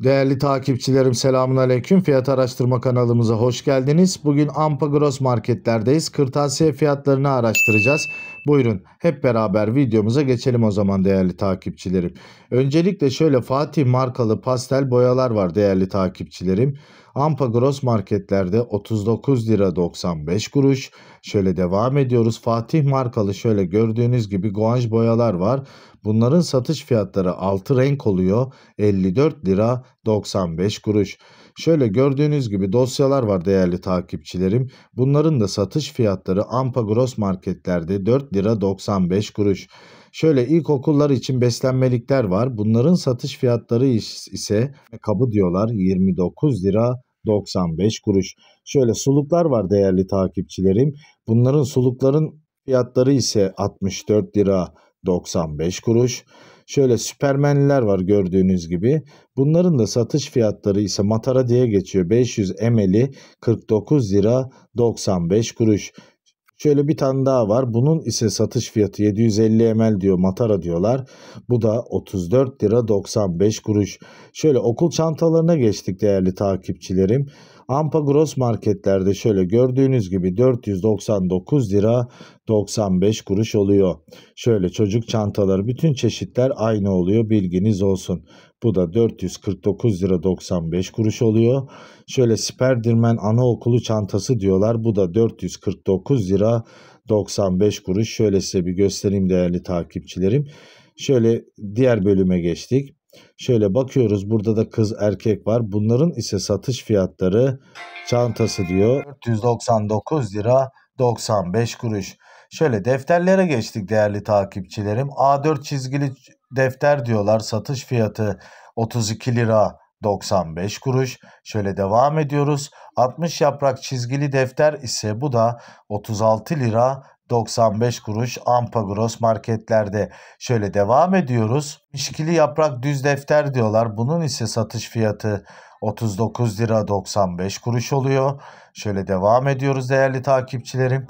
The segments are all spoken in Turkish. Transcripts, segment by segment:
Değerli takipçilerim selamun aleyküm. Fiyat araştırma kanalımıza hoş geldiniz. Bugün Ampa Gross marketlerdeyiz. Kırtasiye fiyatlarını araştıracağız. Buyurun hep beraber videomuza geçelim o zaman değerli takipçilerim. Öncelikle şöyle Fatih markalı pastel boyalar var değerli takipçilerim. Ampa Gross marketlerde 39 lira 95 kuruş. Şöyle devam ediyoruz. Fatih markalı şöyle gördüğünüz gibi guanj boyalar var. Bunların satış fiyatları 6 renk oluyor. 54 lira 95 kuruş. Şöyle gördüğünüz gibi dosyalar var değerli takipçilerim. Bunların da satış fiyatları Ampa Gross marketlerde 4 lira 95 kuruş. Şöyle ilkokullar için beslenmelikler var. Bunların satış fiyatları ise kabı diyorlar 29 lira 95 kuruş. Şöyle suluklar var değerli takipçilerim. Bunların sulukların fiyatları ise 64 lira 95 kuruş. Şöyle Süpermenler var gördüğünüz gibi. Bunların da satış fiyatları ise matara diye geçiyor. 500 ml'i 49 lira 95 kuruş. Şöyle bir tane daha var. Bunun ise satış fiyatı 750 ml diyor Matara diyorlar. Bu da 34 lira 95 kuruş. Şöyle okul çantalarına geçtik değerli takipçilerim. Ampa Gross marketlerde şöyle gördüğünüz gibi 499 lira 95 kuruş oluyor. Şöyle çocuk çantaları bütün çeşitler aynı oluyor bilginiz olsun. Bu da 449 lira 95 kuruş oluyor. Şöyle Sperdirmen anaokulu çantası diyorlar. Bu da 449 lira 95 kuruş. Şöyle size bir göstereyim değerli takipçilerim. Şöyle diğer bölüme geçtik. Şöyle bakıyoruz burada da kız erkek var. Bunların ise satış fiyatları çantası diyor 499 lira 95 kuruş. Şöyle defterlere geçtik değerli takipçilerim. A4 çizgili defter diyorlar satış fiyatı 32 lira 95 kuruş. Şöyle devam ediyoruz. 60 yaprak çizgili defter ise bu da 36 lira 95 kuruş Ampa Gross marketlerde. Şöyle devam ediyoruz. İşkili yaprak düz defter diyorlar. Bunun ise satış fiyatı 39 lira 95 kuruş oluyor. Şöyle devam ediyoruz değerli takipçilerim.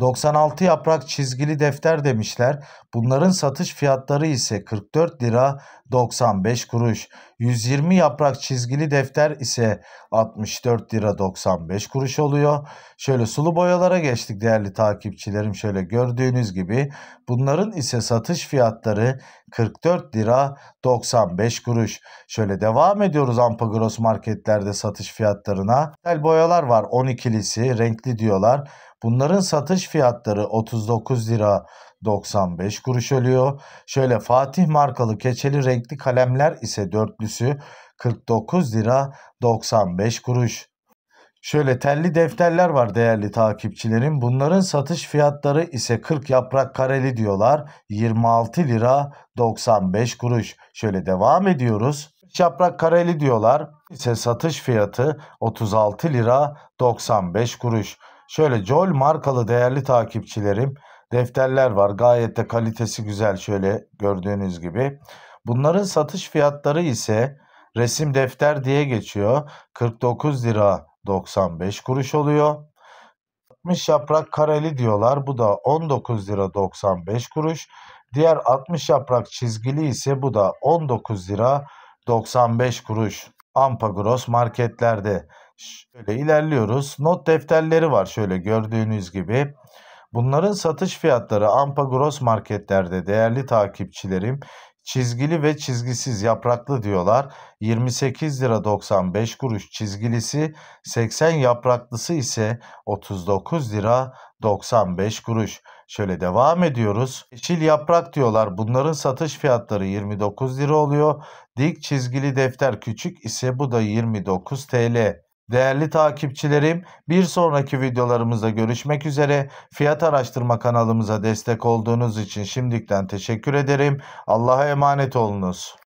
96 yaprak çizgili defter demişler. Bunların satış fiyatları ise 44 lira 95 kuruş. 120 yaprak çizgili defter ise 64 lira 95 kuruş oluyor. Şöyle sulu boyalara geçtik değerli takipçilerim. Şöyle gördüğünüz gibi bunların ise satış fiyatları 44 lira 95 kuruş. Şöyle devam ediyoruz Ampagros marketlerde satış fiyatlarına. Tel boyalar var 12'lisi renkli diyorlar. Bunların satış fiyatları 39 lira 95 kuruş oluyor. Şöyle Fatih markalı keçeli renkli kalemler ise dörtlüsü 49 lira 95 kuruş. Şöyle telli defterler var değerli takipçilerim. Bunların satış fiyatları ise 40 yaprak kareli diyorlar. 26 lira 95 kuruş. Şöyle devam ediyoruz. 40 Yaprak kareli diyorlar ise satış fiyatı 36 lira 95 kuruş. Şöyle Jol markalı değerli takipçilerim defterler var. Gayet de kalitesi güzel şöyle gördüğünüz gibi. Bunların satış fiyatları ise resim defter diye geçiyor. 49 lira 95 kuruş oluyor. 60 yaprak kareli diyorlar. Bu da 19 lira 95 kuruş. Diğer 60 yaprak çizgili ise bu da 19 lira 95 kuruş. Ampagros marketlerde. Şöyle ilerliyoruz. Not defterleri var şöyle gördüğünüz gibi. Bunların satış fiyatları Ampa Gross marketlerde değerli takipçilerim çizgili ve çizgisiz yapraklı diyorlar. 28 lira 95 kuruş çizgilisi, 80 yapraklısı ise 39 lira 95 kuruş. Şöyle devam ediyoruz. Yeşil yaprak diyorlar. Bunların satış fiyatları 29 lira oluyor. Dik çizgili defter küçük ise bu da 29 TL. Değerli takipçilerim, bir sonraki videolarımızda görüşmek üzere. Fiyat araştırma kanalımıza destek olduğunuz için şimdiden teşekkür ederim. Allah'a emanet olunuz.